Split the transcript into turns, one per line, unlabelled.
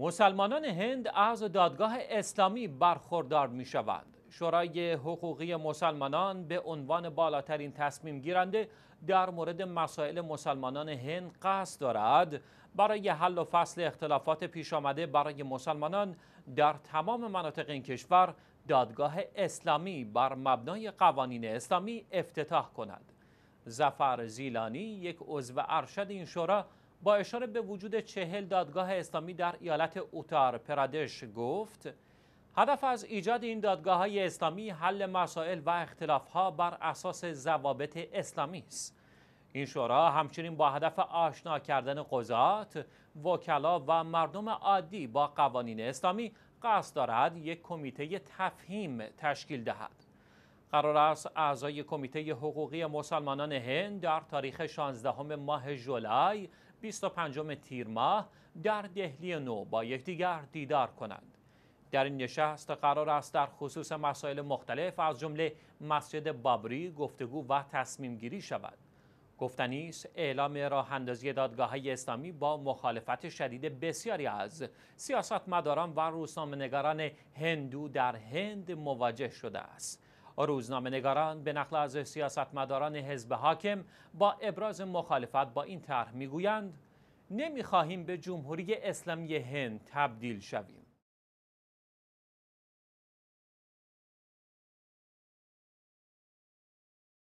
مسلمانان هند از دادگاه اسلامی برخوردار می شوند. شورای حقوقی مسلمانان به عنوان بالاترین تصمیم گیرنده در مورد مسائل مسلمانان هند قصد دارد برای حل و فصل اختلافات پیش آمده برای مسلمانان در تمام مناطق این کشور دادگاه اسلامی بر مبنای قوانین اسلامی افتتاح کند. زفر زیلانی یک عضو ارشد این شورا با اشاره به وجود چهل دادگاه اسلامی در ایالت اوتار پرادش گفت هدف از ایجاد این دادگاه های اسلامی حل مسائل و اختلاف ها بر اساس ضوابط اسلامی است. این شورا همچنین با هدف آشنا کردن قضات، وکلا و مردم عادی با قوانین اسلامی قصد دارد یک کمیته تفهیم تشکیل دهد. قرار است اعضای کمیته حقوقی مسلمانان هند در تاریخ 16 ماه جولای 25 تیر ماه در دهلی نو با یکدیگر دیدار کنند. در این نشست قرار است در خصوص مسائل مختلف از جمله مسجد بابری گفتگو و تصمیم گیری شود. گفتنی است اعلام راه اندازی دادگاه های اسلامی با مخالفت شدید بسیاری از سیاستمداران و روزنامه‌نگاران هندو در هند مواجه شده است. روزنامه نگاران به نقل از سیاستمداران حزب حاکم با ابراز مخالفت با این طرح میگویند نمیخواهیم به جمهوری اسلامی هند تبدیل شویم